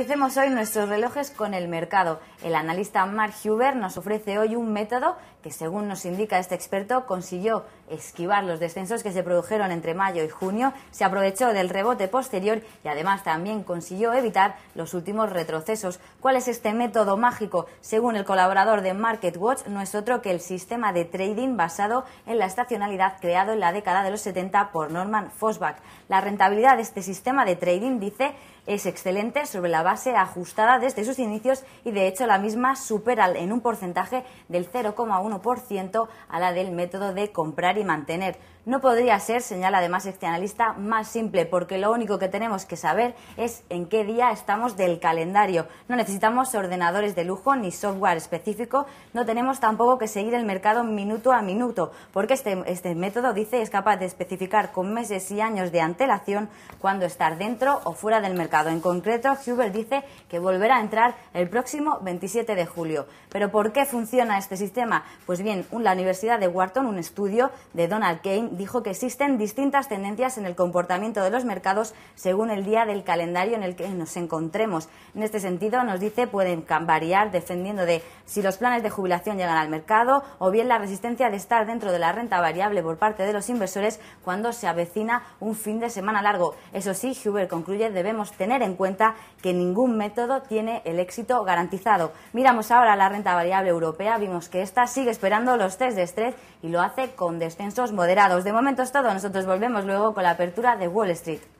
Hicemos hoy nuestros relojes con el mercado. El analista Mark Huber nos ofrece hoy un método que, según nos indica este experto, consiguió esquivar los descensos que se produjeron entre mayo y junio, se aprovechó del rebote posterior y además también consiguió evitar los últimos retrocesos. ¿Cuál es este método mágico? Según el colaborador de MarketWatch, no es otro que el sistema de trading basado en la estacionalidad creado en la década de los 70 por Norman Fosbach. La rentabilidad de este sistema de trading, dice, es excelente sobre la base ajustada desde sus inicios y de hecho la misma supera en un porcentaje del 0,1% a la del método de comprar y mantener. No podría ser, señala además este analista, más simple, porque lo único que tenemos que saber es en qué día estamos del calendario. No necesitamos ordenadores de lujo ni software específico, no tenemos tampoco que seguir el mercado minuto a minuto, porque este, este método, dice, es capaz de especificar con meses y años de antelación cuando estar dentro o fuera del mercado. En concreto, dice que volverá a entrar el próximo 27 de julio. ¿Pero por qué funciona este sistema? Pues bien, la Universidad de Wharton, un estudio de Donald Kane, dijo que existen distintas tendencias en el comportamiento de los mercados según el día del calendario en el que nos encontremos. En este sentido, nos dice, pueden variar dependiendo de si los planes de jubilación llegan al mercado o bien la resistencia de estar dentro de la renta variable por parte de los inversores cuando se avecina un fin de semana largo. Eso sí, Huber concluye, debemos tener en cuenta que ningún método tiene el éxito garantizado. Miramos ahora la renta variable europea, vimos que esta sigue esperando los test de estrés y lo hace con descensos moderados. De momento es todo, nosotros volvemos luego con la apertura de Wall Street.